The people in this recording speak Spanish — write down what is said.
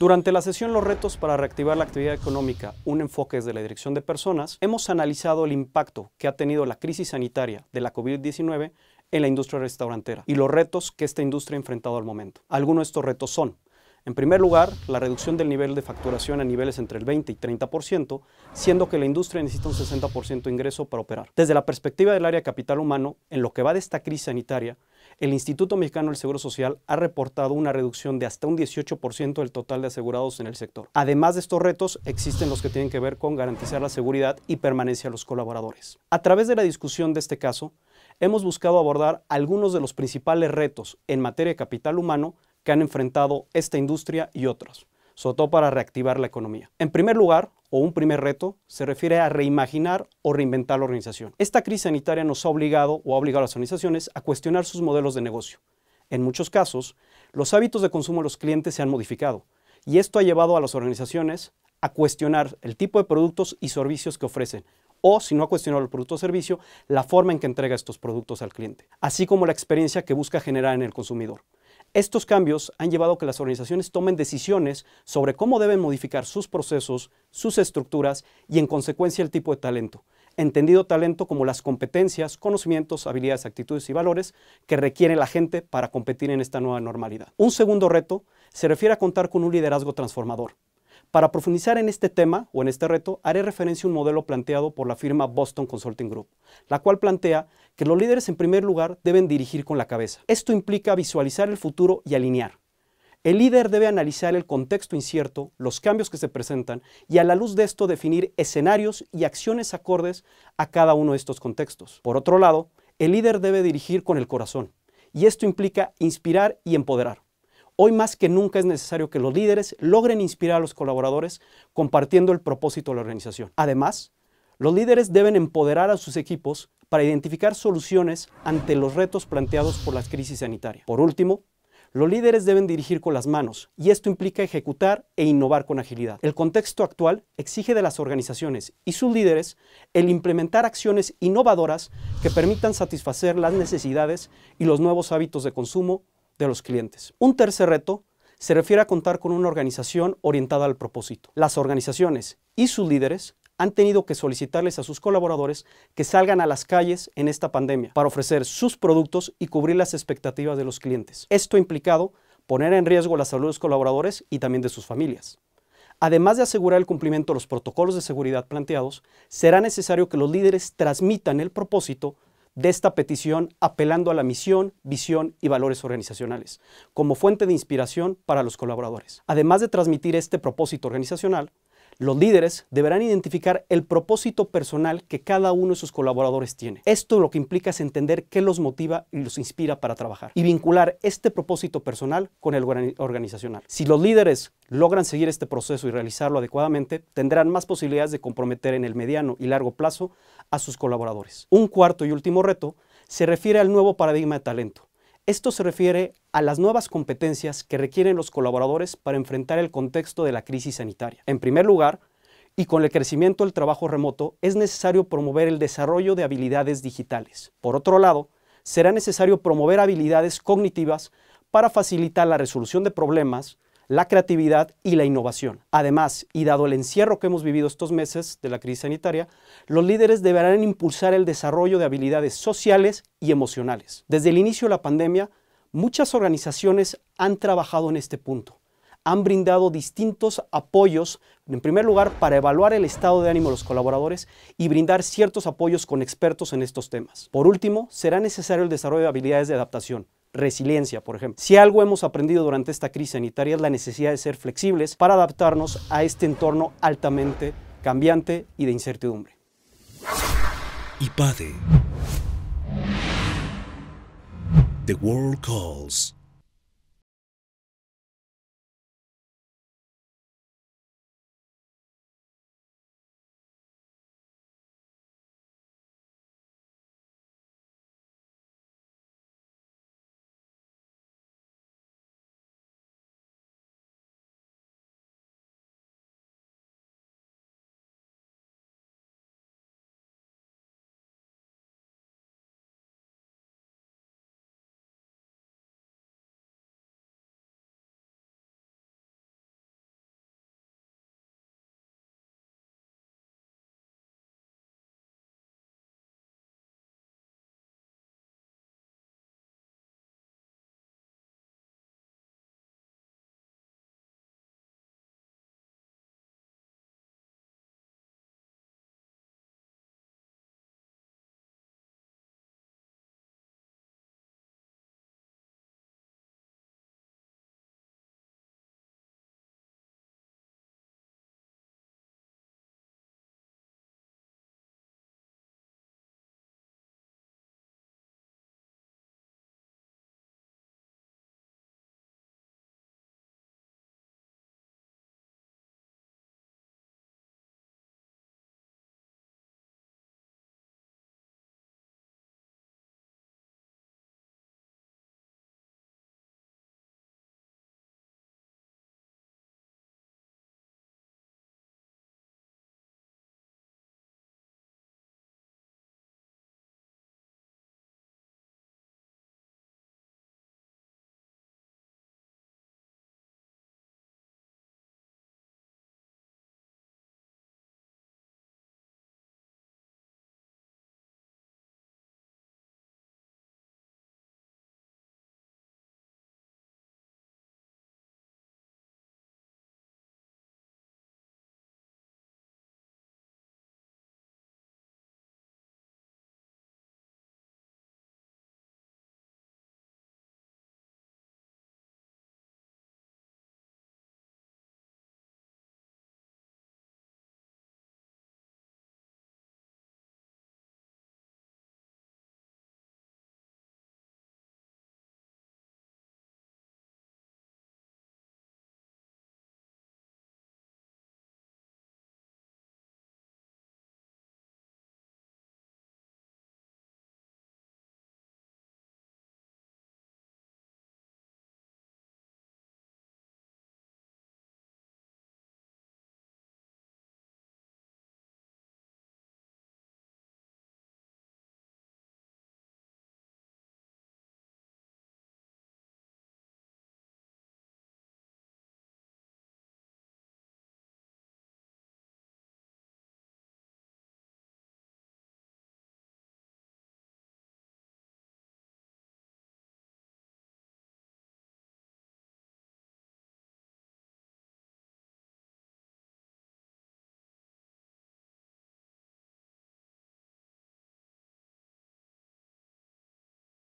Durante la sesión Los retos para reactivar la actividad económica, un enfoque desde la dirección de personas, hemos analizado el impacto que ha tenido la crisis sanitaria de la COVID-19 en la industria restaurantera y los retos que esta industria ha enfrentado al momento. Algunos de estos retos son, en primer lugar, la reducción del nivel de facturación a niveles entre el 20 y 30%, siendo que la industria necesita un 60% de ingreso para operar. Desde la perspectiva del área capital humano, en lo que va de esta crisis sanitaria, el Instituto Mexicano del Seguro Social ha reportado una reducción de hasta un 18% del total de asegurados en el sector. Además de estos retos, existen los que tienen que ver con garantizar la seguridad y permanencia de los colaboradores. A través de la discusión de este caso, hemos buscado abordar algunos de los principales retos en materia de capital humano que han enfrentado esta industria y otros, sobre todo para reactivar la economía. En primer lugar, o un primer reto se refiere a reimaginar o reinventar la organización. Esta crisis sanitaria nos ha obligado o ha obligado a las organizaciones a cuestionar sus modelos de negocio. En muchos casos, los hábitos de consumo de los clientes se han modificado y esto ha llevado a las organizaciones a cuestionar el tipo de productos y servicios que ofrecen o, si no ha cuestionado el producto o servicio, la forma en que entrega estos productos al cliente, así como la experiencia que busca generar en el consumidor. Estos cambios han llevado a que las organizaciones tomen decisiones sobre cómo deben modificar sus procesos, sus estructuras y en consecuencia el tipo de talento, entendido talento como las competencias, conocimientos, habilidades, actitudes y valores que requiere la gente para competir en esta nueva normalidad. Un segundo reto se refiere a contar con un liderazgo transformador. Para profundizar en este tema o en este reto, haré referencia a un modelo planteado por la firma Boston Consulting Group, la cual plantea que los líderes en primer lugar deben dirigir con la cabeza. Esto implica visualizar el futuro y alinear. El líder debe analizar el contexto incierto, los cambios que se presentan y a la luz de esto definir escenarios y acciones acordes a cada uno de estos contextos. Por otro lado, el líder debe dirigir con el corazón y esto implica inspirar y empoderar. Hoy más que nunca es necesario que los líderes logren inspirar a los colaboradores compartiendo el propósito de la organización. Además, los líderes deben empoderar a sus equipos para identificar soluciones ante los retos planteados por la crisis sanitaria. Por último, los líderes deben dirigir con las manos y esto implica ejecutar e innovar con agilidad. El contexto actual exige de las organizaciones y sus líderes el implementar acciones innovadoras que permitan satisfacer las necesidades y los nuevos hábitos de consumo de los clientes. Un tercer reto se refiere a contar con una organización orientada al propósito. Las organizaciones y sus líderes han tenido que solicitarles a sus colaboradores que salgan a las calles en esta pandemia para ofrecer sus productos y cubrir las expectativas de los clientes. Esto ha implicado poner en riesgo la salud de los colaboradores y también de sus familias. Además de asegurar el cumplimiento de los protocolos de seguridad planteados, será necesario que los líderes transmitan el propósito de esta petición apelando a la misión, visión y valores organizacionales como fuente de inspiración para los colaboradores. Además de transmitir este propósito organizacional, los líderes deberán identificar el propósito personal que cada uno de sus colaboradores tiene. Esto lo que implica es entender qué los motiva y los inspira para trabajar y vincular este propósito personal con el organizacional. Si los líderes logran seguir este proceso y realizarlo adecuadamente, tendrán más posibilidades de comprometer en el mediano y largo plazo a sus colaboradores. Un cuarto y último reto se refiere al nuevo paradigma de talento esto se refiere a las nuevas competencias que requieren los colaboradores para enfrentar el contexto de la crisis sanitaria. En primer lugar, y con el crecimiento del trabajo remoto, es necesario promover el desarrollo de habilidades digitales. Por otro lado, será necesario promover habilidades cognitivas para facilitar la resolución de problemas, la creatividad y la innovación. Además, y dado el encierro que hemos vivido estos meses de la crisis sanitaria, los líderes deberán impulsar el desarrollo de habilidades sociales y emocionales. Desde el inicio de la pandemia, muchas organizaciones han trabajado en este punto han brindado distintos apoyos, en primer lugar, para evaluar el estado de ánimo de los colaboradores y brindar ciertos apoyos con expertos en estos temas. Por último, será necesario el desarrollo de habilidades de adaptación, resiliencia, por ejemplo. Si algo hemos aprendido durante esta crisis sanitaria es la necesidad de ser flexibles para adaptarnos a este entorno altamente cambiante y de incertidumbre. The World Calls.